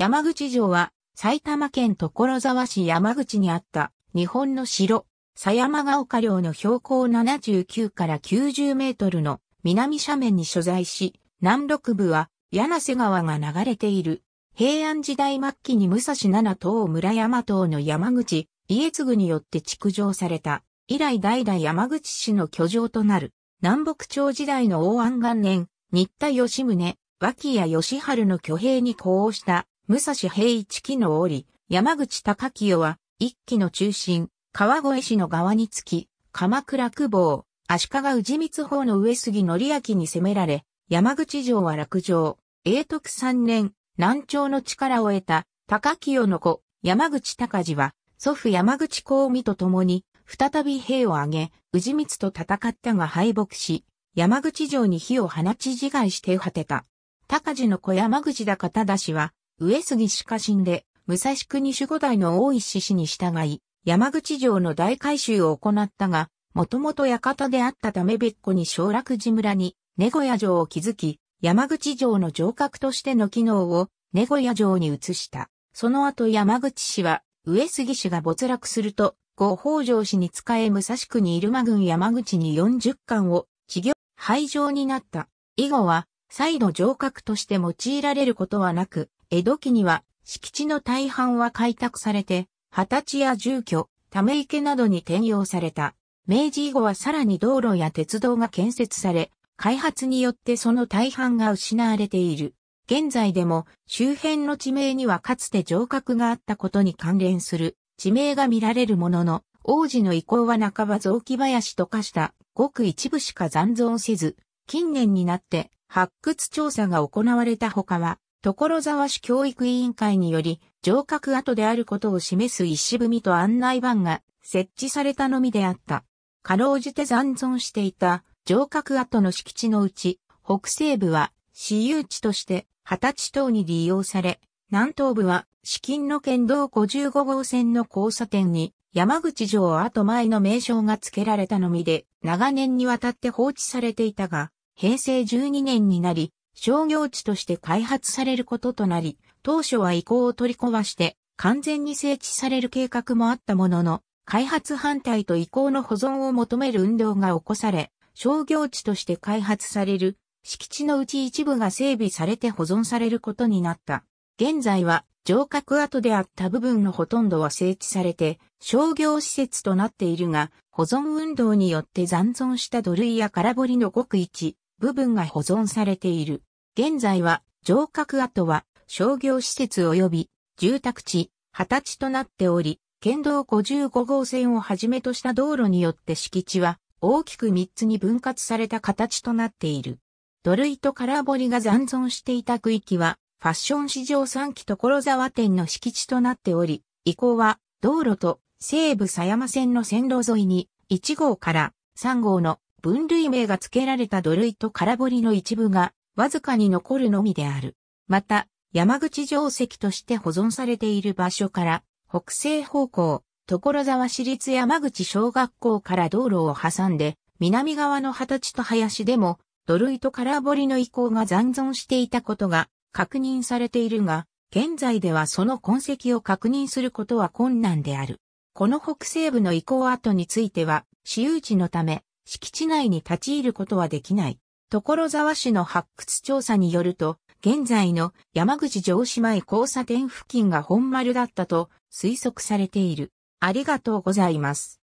山口城は埼玉県所沢市山口にあった日本の城、狭山ヶ丘陵の標高79から90メートルの南斜面に所在し、南六部は柳瀬川が流れている。平安時代末期に武蔵七島村山島の山口、家継によって築城された。以来代々山口市の居城となる。南北朝時代の王安元年、新田義宗、脇屋義春の挙兵に呼応した武蔵平一期の折、山口高清は、一期の中心、川越市の側につき、鎌倉久保、足利氏光法の上杉則明に攻められ、山口城は落城、永徳三年、南朝の力を得た、高清の子、山口高次は、祖父山口公美と共に、再び兵を挙げ、氏光と戦ったが敗北し、山口城に火を放ち自害して果てた。高次の子山口高忠氏は、上杉氏家臣で、武蔵国守護代の大石氏に従い、山口城の大改修を行ったが、もともと館であったため別個に小楽寺村に、根小屋城を築き、山口城の城郭としての機能を根小屋城に移した。その後山口氏は、上杉氏が没落すると、後北条氏に仕え武蔵国入間郡山口に40巻を、地業、廃城になった。以後は、再度城郭として用いられることはなく、江戸期には敷地の大半は開拓されて、畑地や住居、ため池などに転用された。明治以後はさらに道路や鉄道が建設され、開発によってその大半が失われている。現在でも周辺の地名にはかつて城郭があったことに関連する地名が見られるものの、王子の意向は半ば雑木林と化したごく一部しか残存せず、近年になって発掘調査が行われた他は、所沢市教育委員会により、城郭跡であることを示す石踏みと案内板が設置されたのみであった。かろうじて残存していた城郭跡の敷地のうち、北西部は私有地として二十歳等に利用され、南東部は資金の県道55号線の交差点に山口城跡前の名称が付けられたのみで、長年にわたって放置されていたが、平成12年になり、商業地として開発されることとなり、当初は遺構を取り壊して完全に整地される計画もあったものの、開発反対と遺構の保存を求める運動が起こされ、商業地として開発される敷地のうち一部が整備されて保存されることになった。現在は城郭跡であった部分のほとんどは整地されて商業施設となっているが、保存運動によって残存した土塁や空堀のごく一部分が保存されている。現在は、城郭跡は商業施設及び住宅地、畑地となっており、県道55号線をはじめとした道路によって敷地は大きく3つに分割された形となっている。土塁と空堀が残存していた区域は、ファッション市場3期所沢店の敷地となっており、以降は道路と西武狭山線の線路沿いに1号から3号の分類名が付けられた土塁と空堀の一部がわずかに残るのみである。また、山口城跡として保存されている場所から、北西方向、所沢市立山口小学校から道路を挟んで、南側の畑地と林でも、土塁と空堀の遺構が残存していたことが確認されているが、現在ではその痕跡を確認することは困難である。この北西部の遺構跡については、私有地のため、敷地内に立ち入ることはできない。所沢市の発掘調査によると、現在の山口城島前交差点付近が本丸だったと推測されている。ありがとうございます。